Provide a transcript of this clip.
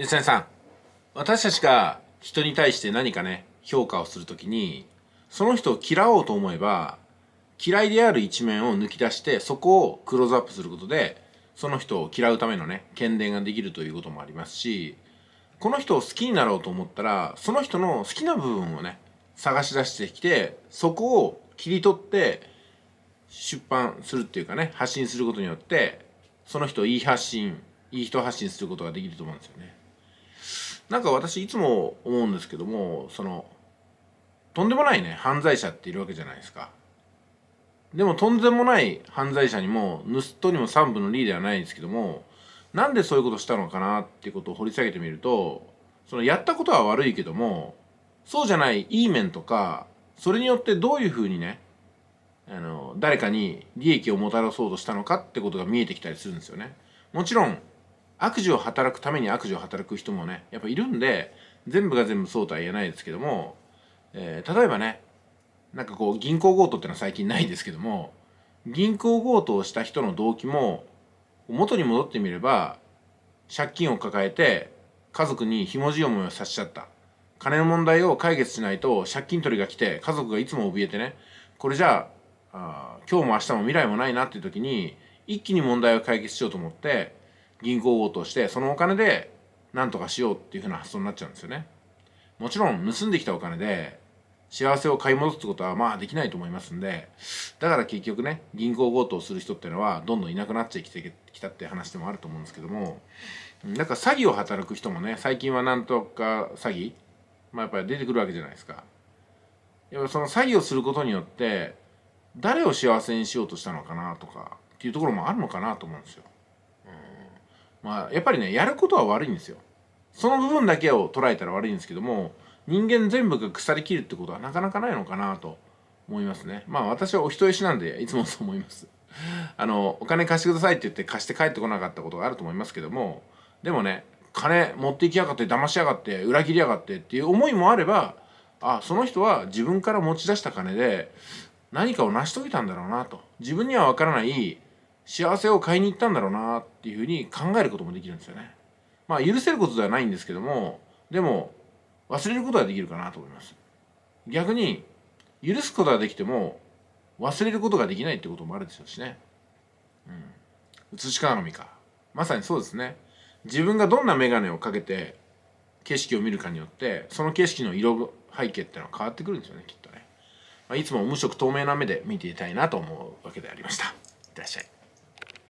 吉谷さん私たちが人に対して何かね評価をするときにその人を嫌おうと思えば嫌いである一面を抜き出してそこをクローズアップすることでその人を嫌うためのね喧伝ができるということもありますしこの人を好きになろうと思ったらその人の好きな部分をね探し出してきてそこを切り取って出版するっていうかね発信することによってその人をいい発信いい人発信することができると思うんですよね。なんか私いつも思うんですけどもそのとんでもないね犯罪者っているわけじゃないですかでもとんでもない犯罪者にも盗人にも3分の2ではないんですけどもなんでそういうことしたのかなっていうことを掘り下げてみるとそのやったことは悪いけどもそうじゃないいい面とかそれによってどういうふうにねあの誰かに利益をもたらそうとしたのかってことが見えてきたりするんですよね。もちろん悪事を働くために悪事を働く人もねやっぱいるんで全部が全部そうとは言えないですけども、えー、例えばねなんかこう銀行強盗ってのは最近ないですけども銀行強盗をした人の動機も元に戻ってみれば借金を抱えて家族にひもじい思いをさせちゃった金の問題を解決しないと借金取りが来て家族がいつも怯えてねこれじゃああ今日も明日も未来もないなっていう時に一気に問題を解決しようと思って銀行強盗してそのお金で何とかしようっていうふうな発想になっちゃうんですよねもちろん盗んできたお金で幸せを買い戻すってことはまあできないと思いますんでだから結局ね銀行強盗をする人っていうのはどんどんいなくなってきてきたって話でもあると思うんですけどもだから詐欺を働く人もね最近はなんとか詐欺まあやっぱり出てくるわけじゃないですかやっぱその詐欺をすることによって誰を幸せにしようとしたのかなとかっていうところもあるのかなと思うんですよまあ、やっぱりねやることは悪いんですよその部分だけを捉えたら悪いんですけども人間全部が腐りきるってことはなかなかないのかなと思いますねまあ私はお人よしなんでいつもそう思います あのお金貸してくださいって言って貸して帰ってこなかったことがあると思いますけどもでもね金持っていきやがって騙しやがって裏切りやがってっていう思いもあればあその人は自分から持ち出した金で何かを成し遂げたんだろうなと自分にはわからない幸せを買いに行ったんだろうなっていうふうに考えることもできるんですよね。まあ許せることではないんですけどもでも忘れることはできるかなと思います。逆に許すことができても忘れることができないってこともあるでしょうしね。うん。うし鏡か。まさにそうですね。自分がどんな眼鏡をかけて景色を見るかによってその景色の色背景ってのは変わってくるんですよねきっとね、まあ、いつも無色透明な目で見ていたいなと思うわけでありましたいってらっしゃい